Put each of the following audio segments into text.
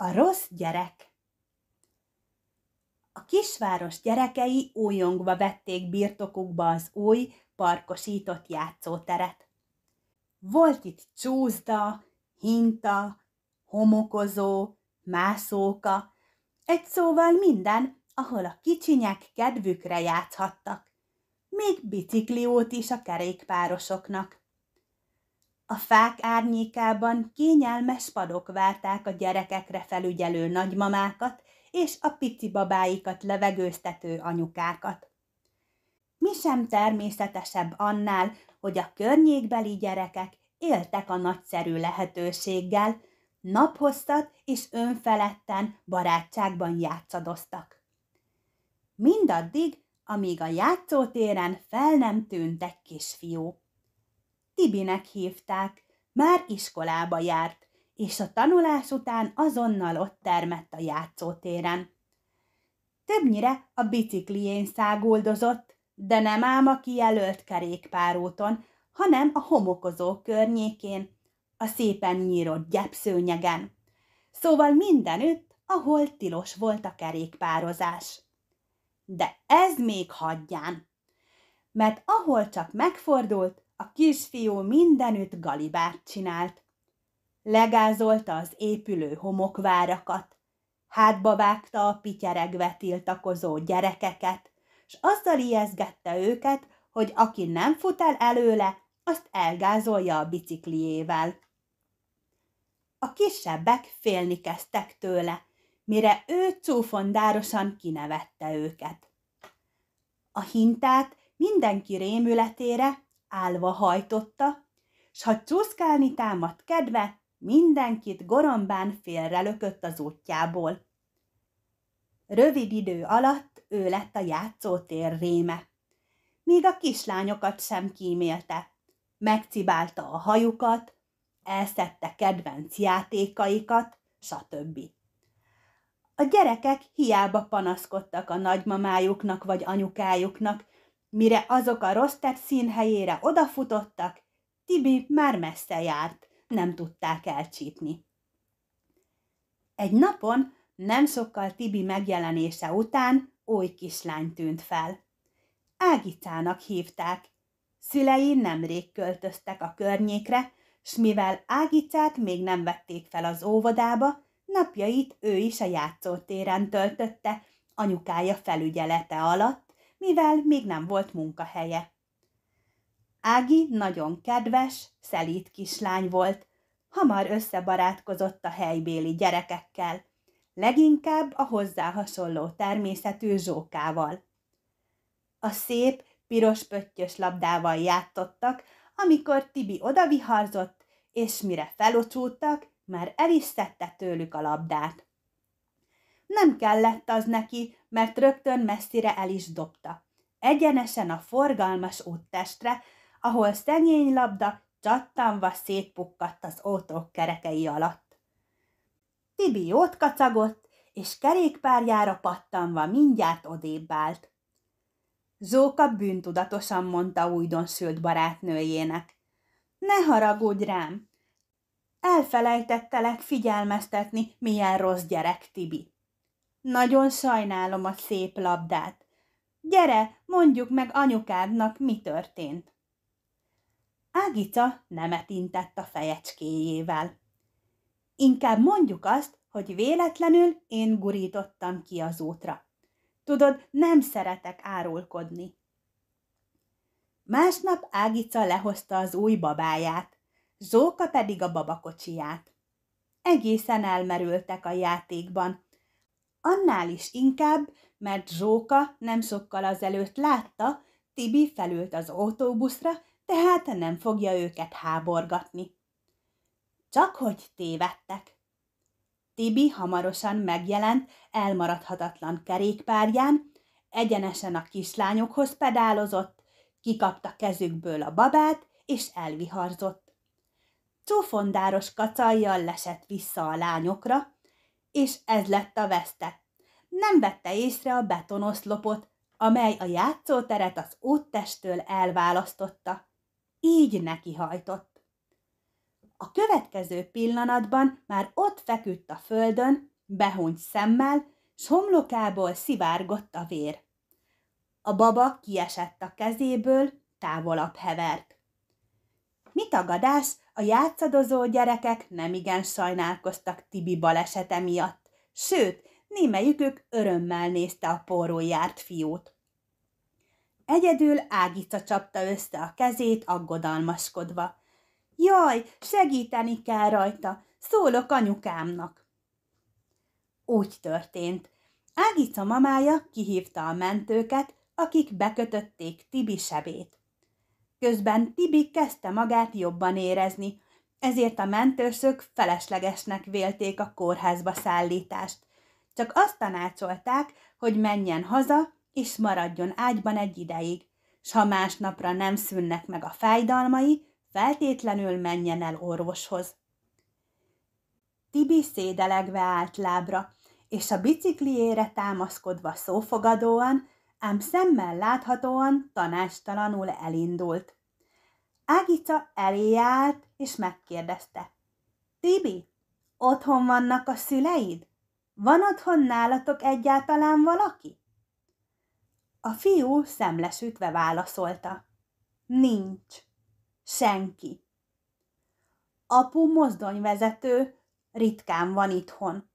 A rossz gyerek A kisváros gyerekei újongva vették birtokukba az új, parkosított játszóteret. Volt itt csúzda, hinta, homokozó, mászóka, egy szóval minden, ahol a kicsinyek kedvükre játszhattak. Még bicikliót is a kerékpárosoknak. A fák árnyékában kényelmes padok várták a gyerekekre felügyelő nagymamákat és a pici babáikat levegőztető anyukákat. Mi sem természetesebb annál, hogy a környékbeli gyerekek éltek a nagyszerű lehetőséggel, naphosszat és önfeledten barátságban játszadoztak. Mindaddig, amíg a játszótéren fel nem tűnt egy kisfiú. Tibinek hívták, már iskolába járt, és a tanulás után azonnal ott termett a játszótéren. Többnyire a biciklién száguldozott, de nem ám a kijelölt kerékpárúton, hanem a homokozó környékén, a szépen nyírott gyepszőnyegen. Szóval mindenütt, ahol tilos volt a kerékpározás. De ez még hagyján, mert ahol csak megfordult, a kisfiú mindenütt galibát csinált. Legázolta az épülő homokvárakat, hátba vágta a pityeregve tiltakozó gyerekeket, s azzal ijeszgette őket, hogy aki nem fut el előle, azt elgázolja a bicikliével. A kisebbek félni kezdtek tőle, mire ő cúfondárosan kinevette őket. A hintát mindenki rémületére állva hajtotta, s ha csúszkálni támadt kedve, mindenkit gorombán félrelökött az útjából. Rövid idő alatt ő lett a játszótér réme. Még a kislányokat sem kímélte. Megcibálta a hajukat, elszedte kedvenc játékaikat, stb. A gyerekek hiába panaszkodtak a nagymamájuknak vagy anyukájuknak, Mire azok a tett színhelyére odafutottak, Tibi már messze járt, nem tudták elcsípni. Egy napon, nem sokkal Tibi megjelenése után oly kislány tűnt fel. Ágicának hívták. Szülei nemrég költöztek a környékre, s mivel Ágicát még nem vették fel az óvodába, napjait ő is a játszótéren töltötte, anyukája felügyelete alatt, mivel még nem volt munkahelye. Ági nagyon kedves, szelít kislány volt. Hamar összebarátkozott a helybéli gyerekekkel, leginkább a hozzá hasonló természetű zsókával. A szép, piros pöttyös labdával játottak, amikor Tibi odaviharzott, és mire felocsúttak, már el is szedte tőlük a labdát. Nem kellett az neki, mert rögtön messzire el is dobta. Egyenesen a forgalmas úttestre, ahol szegény labda csattanva szétpukkadt az ótók kerekei alatt. Tibi jót kacagott, és kerékpárjára pattanva mindjárt odébb állt. Zóka bűntudatosan mondta újdonsült barátnőjének. Ne haragudj rám! Elfelejtettelek figyelmeztetni, milyen rossz gyerek Tibi. Nagyon sajnálom a szép labdát. Gyere, mondjuk meg anyukádnak, mi történt. Ágica nemet intett a fejecskéjével. Inkább mondjuk azt, hogy véletlenül én gurítottam ki az útra. Tudod, nem szeretek árulkodni. Másnap Ágica lehozta az új babáját, Zóka pedig a babakocsiját. Egészen elmerültek a játékban, annál is inkább, mert Zsóka nem sokkal azelőtt látta, Tibi felült az autóbuszra, tehát nem fogja őket háborgatni. Csak hogy tévedtek. Tibi hamarosan megjelent elmaradhatatlan kerékpárján, egyenesen a kislányokhoz pedálozott, kikapta kezükből a babát, és elviharzott. Csófondáros kacajjal lesett vissza a lányokra, és ez lett a veszte. Nem vette észre a betonoszlopot, amely a játszóteret az úttestől elválasztotta. Így neki hajtott. A következő pillanatban már ott feküdt a földön, behunyt szemmel, s homlokából szivárgott a vér. A baba kiesett a kezéből, távolabb hevert. Mit tagadás, a játszadozó gyerekek nemigen sajnálkoztak Tibi balesete miatt, sőt, némelyikük örömmel nézte a porról járt fiút. Egyedül Ágica csapta össze a kezét, aggodalmaskodva. Jaj, segíteni kell rajta, szólok anyukámnak. Úgy történt. Ágica mamája kihívta a mentőket, akik bekötötték Tibi sebét. Közben Tibi kezdte magát jobban érezni, ezért a mentősök feleslegesnek vélték a kórházba szállítást. Csak azt tanácsolták, hogy menjen haza, és maradjon ágyban egy ideig, s ha másnapra nem szűnnek meg a fájdalmai, feltétlenül menjen el orvoshoz. Tibi szédelegve állt lábra, és a bicikliére támaszkodva szófogadóan ám szemmel láthatóan tanástalanul elindult. Ágica elé állt, és megkérdezte. Tibi, otthon vannak a szüleid? Van otthon nálatok egyáltalán valaki? A fiú szemlesütve válaszolta. Nincs. Senki. Apu mozdonyvezető, ritkán van itthon.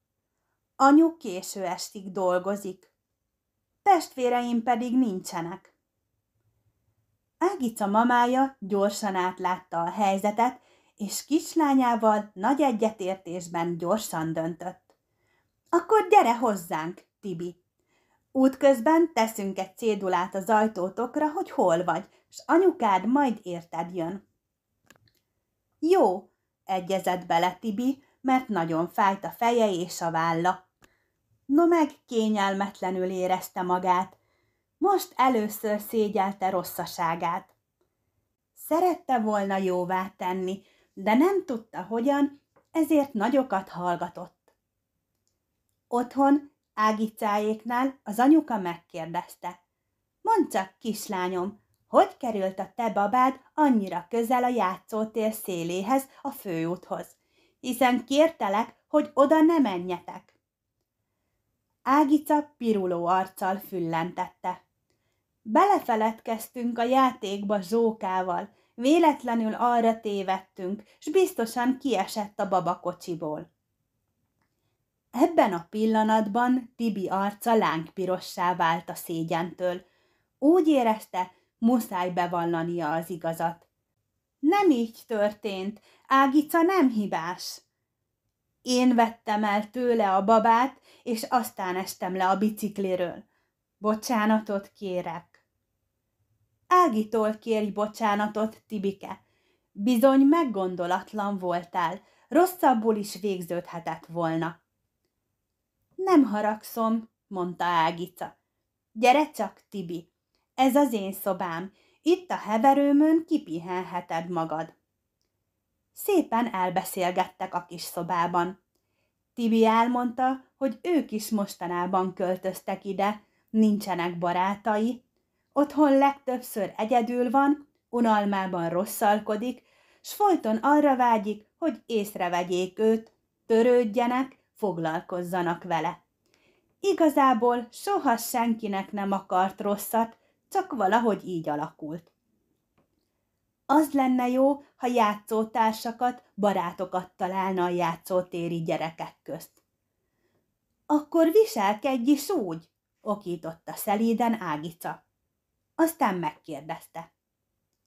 Anyu késő estig dolgozik testvéreim pedig nincsenek. Ágica mamája gyorsan átlátta a helyzetet, és kislányával nagy egyetértésben gyorsan döntött. Akkor gyere hozzánk, Tibi! Útközben teszünk egy cédulát az ajtótokra, hogy hol vagy, s anyukád majd érted jön. Jó, egyezett bele Tibi, mert nagyon fájt a feje és a válla. No meg kényelmetlenül érezte magát. Most először szégyelte rosszaságát. Szerette volna jóvá tenni, de nem tudta hogyan, ezért nagyokat hallgatott. Otthon, ágicájéknál az anyuka megkérdezte. Mondd csak, kislányom, hogy került a te babád annyira közel a játszótér széléhez, a főúthoz? Hiszen kértelek, hogy oda ne menjetek. Ágica piruló arccal füllentette. Belefeledkeztünk a játékba Zsókával, véletlenül arra tévedtünk, s biztosan kiesett a babakocsiból. Ebben a pillanatban Tibi arca lángpirossá vált a szégyentől. Úgy érezte, muszáj bevallania az igazat. Nem így történt, Ágica nem hibás. Én vettem el tőle a babát, és aztán estem le a bicikliről. Bocsánatot kérek. Ágitól kérj bocsánatot, Tibike. Bizony meggondolatlan voltál, rosszabbul is végződhetett volna. Nem haragszom, mondta Ágica. Gyere csak, Tibi, ez az én szobám, itt a heverőmön kipihenheted magad. Szépen elbeszélgettek a kis szobában. Tibi elmondta, hogy ők is mostanában költöztek ide, nincsenek barátai, otthon legtöbbször egyedül van, unalmában rosszalkodik, s folyton arra vágyik, hogy észrevegyék őt, törődjenek, foglalkozzanak vele. Igazából soha senkinek nem akart rosszat, csak valahogy így alakult az lenne jó, ha játszótársakat, barátokat találna a játszótéri gyerekek közt. Akkor viselkedj is úgy, okította szelíden Ágica. Aztán megkérdezte.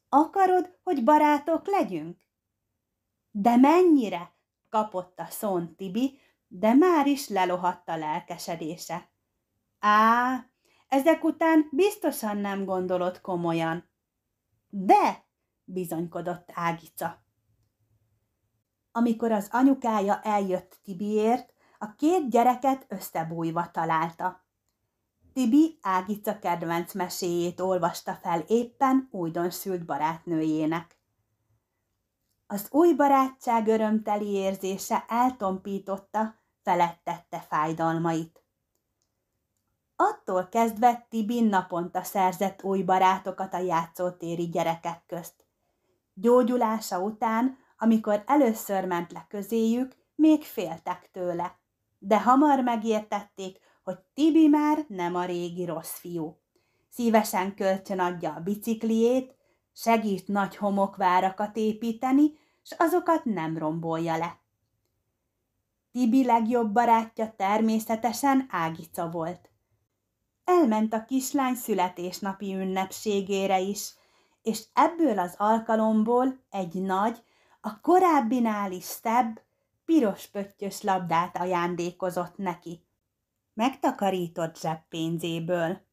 Akarod, hogy barátok legyünk? De mennyire? kapott a szón Tibi, de már is lelohadt a lelkesedése. Á, ezek után biztosan nem gondolod komolyan. De, bizonykodott Ágica. Amikor az anyukája eljött Tibiért, a két gyereket összebújva találta. Tibi Ágica kedvenc meséjét olvasta fel éppen újdonsült barátnőjének. Az új barátság örömteli érzése eltompította, felettette fájdalmait. Attól kezdve Tibi naponta szerzett új barátokat a játszótéri gyerekek közt. Gyógyulása után, amikor először ment le közéjük, még féltek tőle, de hamar megértették, hogy Tibi már nem a régi rossz fiú. Szívesen adja a bicikliét, segít nagy homokvárakat építeni, s azokat nem rombolja le. Tibi legjobb barátja természetesen Ágica volt. Elment a kislány születésnapi ünnepségére is, és ebből az alkalomból egy nagy, a korábbinál is szebb, piros pöttyös labdát ajándékozott neki. Megtakarított zseppénzéből.